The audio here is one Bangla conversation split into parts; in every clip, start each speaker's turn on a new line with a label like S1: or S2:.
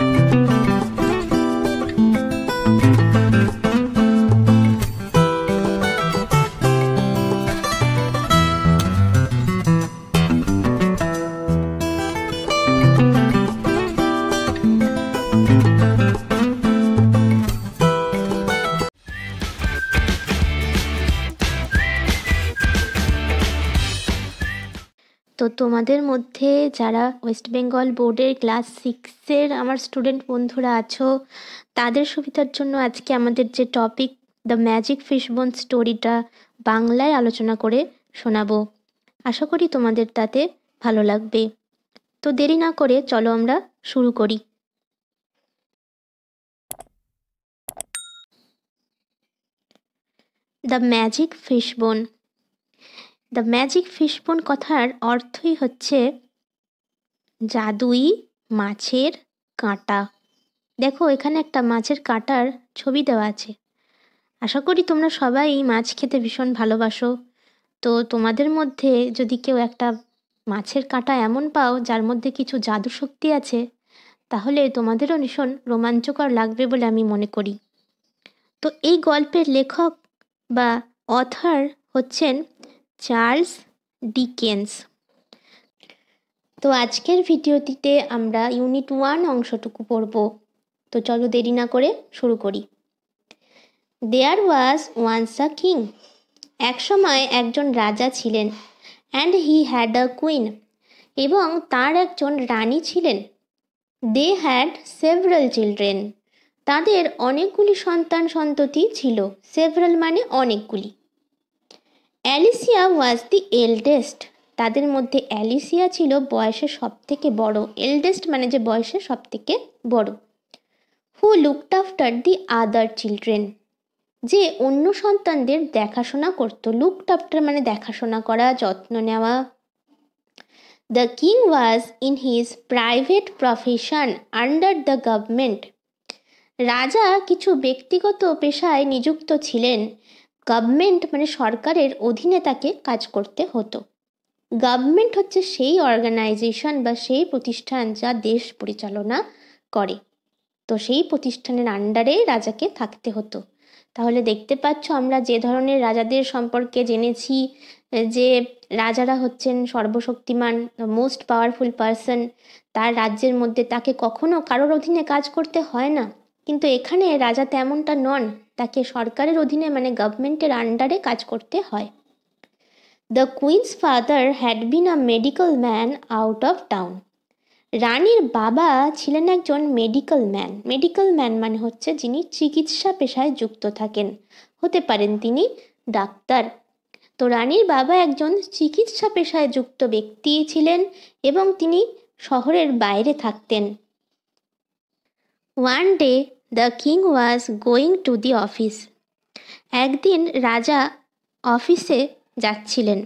S1: you তোমাদের মধ্যে যারা ওয়েস্ট বেঙ্গল বোর্ডের ক্লাস সিক্সের আমার স্টুডেন্ট বন্ধুরা আছো তাদের সুবিধার জন্য আজকে আমাদের যে টপিক দ্য ম্যাজিক ফিশবোন স্টোরিটা বাংলায় আলোচনা করে শোনাবো আশা করি তোমাদের তাতে ভালো লাগবে তো দেরি না করে চলো আমরা শুরু করি the magic fishbone the magic fishbone কথার অর্থই হচ্ছে জাদুই মাছের কাঁটা দেখো এখানে একটা মাছের কাঁটার ছবি দেওয়া আছে আশা করি তোমরা সবাই মাছ খেতে ভীষণ ভালোবাসো তো তোমাদের মধ্যে যদি কেউ একটা মাছের কাঁটা এমন পাও যার মধ্যে কিছু জাদু শক্তি আছে তাহলে তোমাদেরও ভীষণ রোমাঞ্চকর লাগবে বলে আমি মনে করি তো এই গল্পের লেখক বা অথার হচ্ছেন চার্লস ডিকেন্স তো আজকের ভিডিওটিতে আমরা ইউনিট ওয়ান অংশটুকু পড়ব তো চলো দেরি না করে শুরু করি দেয়ার ওয়াজ ওয়ান্স আ কিং এক সময় একজন রাজা ছিলেন and he had a queen এবং তার একজন রানী ছিলেন দে হ্যাড সেভারাল চিলড্রেন তাদের অনেকগুলি সন্তান সন্ততি ছিল সেভারাল মানে অনেকগুলি অ্যালিসিয়া ওয়াজ দি এল্ডেস্ট তাদের মধ্যে অ্যালিসিয়া ছিল বয়সে সব থেকে বড় এল্ডেস্ট মানে যে বয়সে সব থেকে বড় who looked after the other children যে অন্য সন্তানদের দেখাশোনা করত লুকড আফটার মানে দেখাশোনা করা যত্ন নেওয়া the king was in his private profession under the government রাজা কিছু ব্যক্তিগত পেশায় নিযুক্ত ছিলেন গভর্নমেন্ট মানে সরকারের অধীনে তাকে কাজ করতে হতো গভর্নমেন্ট হচ্ছে সেই অর্গানাইজেশন বা সেই প্রতিষ্ঠান যা দেশ পরিচালনা করে তো সেই প্রতিষ্ঠানের আন্ডারে রাজাকে থাকতে হতো তাহলে দেখতে পাচ্ছ আমরা যে ধরনের রাজাদের সম্পর্কে জেনেছি যে রাজারা হচ্ছেন সর্বশক্তিমান মোস্ট পাওয়ারফুল পারসন তার রাজ্যের মধ্যে তাকে কখনো কারোর অধীনে কাজ করতে হয় না কিন্তু এখানে রাজা তেমনটা নন তাকে সরকারের অধীনে মানে গভর্নমেন্টের আন্ডারে কাজ করতে হয় the queen's father had been a medical man out of town রানীর বাবা ছিলেন একজন মেডিকেল ম্যান মেডিকেল ম্যান মানে হচ্ছে যিনি চিকিৎসা পেশায় যুক্ত থাকেন হতে পারেন তিনি ডাক্তার তো রানীর বাবা একজন চিকিৎসা পেশায় যুক্ত ব্যক্তি ছিলেন এবং তিনি শহরের বাইরে থাকতেন one day the king was going to the office একদিন রাজা অফিসে যাচ্ছিলেন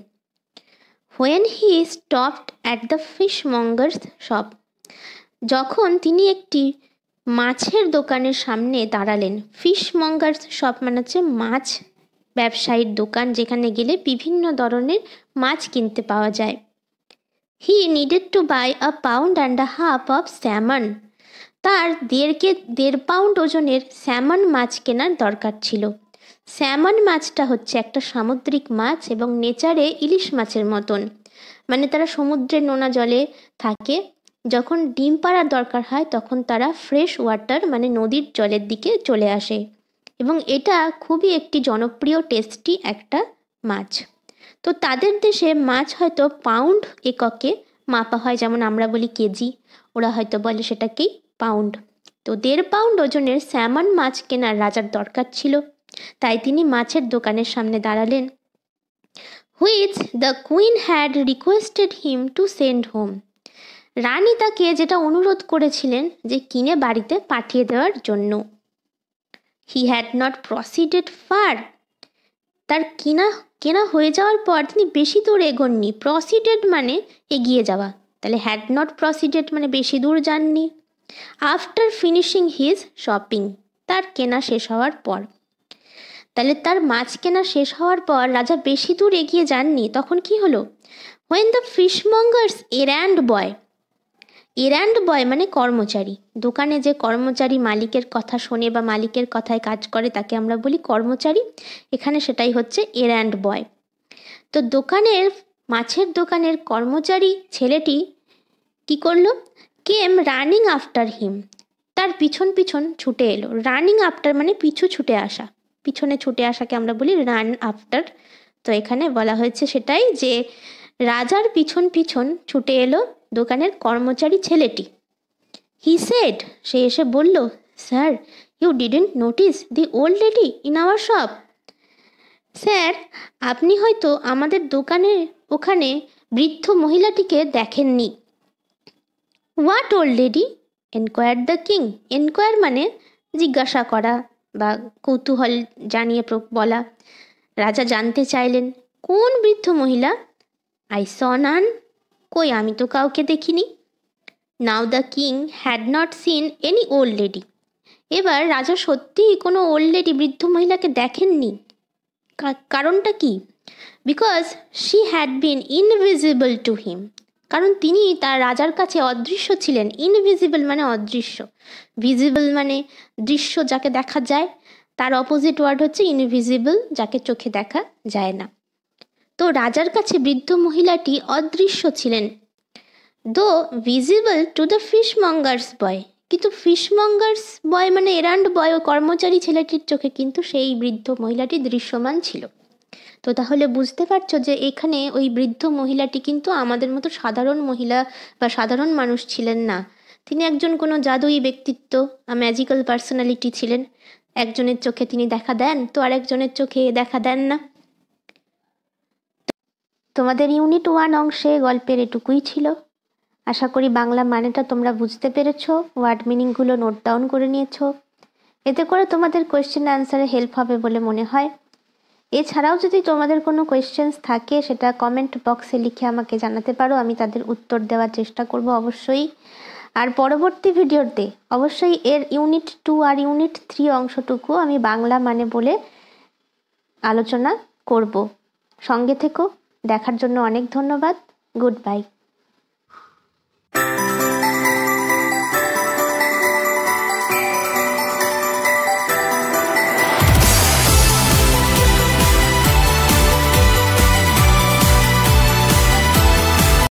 S1: when he stopped at the fishmonger's shop যখন তিনি একটি মাছের দোকানের সামনে দাঁড়ালেন ফিশ মঙ্গার্স শপ মানে হচ্ছে মাছ ব্যবসায়ীর দোকান যেখানে গেলে বিভিন্ন ধরনের মাছ কিনতে পাওয়া যায় he needed to buy a pound and a half of salmon তার দেড়কে দেড় পাউন্ড ওজনের স্যামন মাছ কেনার দরকার ছিল স্যামন মাছটা হচ্ছে একটা সামুদ্রিক মাছ এবং নেচারে ইলিশ মাছের মতন মানে তারা সমুদ্রের নোনা জলে থাকে যখন ডিম পাড়ার দরকার হয় তখন তারা ফ্রেশ ওয়াটার মানে নদীর জলের দিকে চলে আসে এবং এটা খুবই একটি জনপ্রিয় টেস্টি একটা মাছ তো তাদের দেশে মাছ হয়তো পাউন্ড এককে মাপা হয় যেমন আমরা বলি কেজি ওরা হয়তো বলে সেটাকেই পাউন্ড তো দেড় পাউন্ড ওজনের স্যামন মাছ কেনার রাজার দরকার ছিল তাই তিনি মাছের দোকানের সামনে দাঁড়ালেন which the queen had requested him to send home রানী তাকে যেটা অনুরোধ করেছিলেন যে কিনে বাড়িতে পাঠিয়ে দেওয়ার জন্য he had not proceeded far তার কিনা কেনা হয়ে যাওয়ার পর তিনি বেশি দূর এগোননি প্রসিডেড মানে এগিয়ে যাওয়া তাহলে হ্যাড নট প্রসিডেড মানে বেশি দূর যাননি আফটার ফিনিশিং হিজ শপিং তার কেনা শেষ হওয়ার পর তাহলে তার মাছ কেনা শেষ হওয়ার পর রাজা বেশি দূর এগিয়ে যাননি তখন কি হলো হোয়েন দ্য ফিশমঙ্গার্স এরান্ড বয় এরান্ড বয় মানে কর্মচারী দোকানে যে কর্মচারী মালিকের কথা শোনে বা মালিকের কথায় কাজ করে তাকে আমরা বলি কর্মচারী এখানে সেটাই হচ্ছে এরান্ড বয় তো দোকানের মাছের দোকানের কর্মচারী ছেলেটি কি করলো কেম রানিং আফটার হিম তার পিছন পিছন ছুটে এলো রানিং আফটার মানে পিছু ছুটে আসা পিছনে ছুটে আসাকে আমরা বলি রান আফটার তো এখানে বলা হয়েছে সেটাই যে রাজার পিছন পিছন ছুটে এলো দোকানের কর্মচারী ছেলেটি হি সেড সে এসে বলল sir you didn't notice the old lady in our shop স্যার আপনি হয়তো আমাদের দোকানের ওখানে বৃদ্ধ মহিলাটিকে দেখেননি what old lady enquire the king enquire মানে জিজ্ঞাসা করা বা কৌতূহল জানিয়ে বলা রাজা জানতে চাইলেন কোন বৃদ্ধ মহিলা আই স কই আমি তো কাউকে দেখিনি now the king had not seen any old lady এবার রাজা সত্যিই কোনো ওল্ড লেডি বৃদ্ধ মহিলাকে দেখেননি কারণটা কি because she had been invisible to him কারণ তিনি তার রাজার কাছে অদৃশ্য ছিলেন ইনভিজিবল মানে অদৃশ্য ভিজিবল মানে দৃশ্য যাকে দেখা যায় তার অপোজিট ওয়ার্ড হচ্ছে ইনভিজিবল যাকে চোখে দেখা যায় না তো রাজার কাছে বৃদ্ধ মহিলাটি অদৃশ্য ছিলেন though visible to the fishmonger's boy কিন্তু ফিশ মঙ্গার্স বয় মানে এরান্ড বয় ও কর্মচারী ছেলেটির চোখে কিন্তু সেই বৃদ্ধ মহিলাটি দৃশ্যমান ছিল তো তাহলে বুঝতে পারছো যে এখানে ওই বৃদ্ধ মহিলাটি কিন্তু আমাদের মতো সাধারণ মহিলা বা সাধারণ মানুষ ছিলেন না তিনি একজন কোনো জাদুই ব্যক্তিত্ব ম্যাজিক্যাল পার্সোনালিটি ছিলেন একজনের চোখে তিনি দেখা দেন তো আরেকজনের চোখে দেখা দেন না তোমাদের ইউনিট ওয়ান অংশে গল্পের এটুকুই ছিল আশা করি বাংলা মানেটা তোমরা বুঝতে পেরেছ ওয়ার্ড মিনিংগুলো নোট ডাউন করে নিয়েছো এতে করে তোমাদের কোয়েশ্চেন আনসারে হেল্প হবে বলে মনে হয় এছাড়াও যদি তোমাদের কোনো কোয়েশ্চেন্স থাকে সেটা কমেন্ট বক্সে লিখে আমাকে জানাতে পারো আমি তাদের উত্তর দেওয়ার চেষ্টা করব অবশ্যই আর পরবর্তী ভিডিওতে অবশ্যই এর ইউনিট টু আর ইউনিট থ্রি অংশটুকু আমি বাংলা মানে বলে আলোচনা করব সঙ্গে থেকো দেখার জন্য অনেক ধন্যবাদ গুড বাই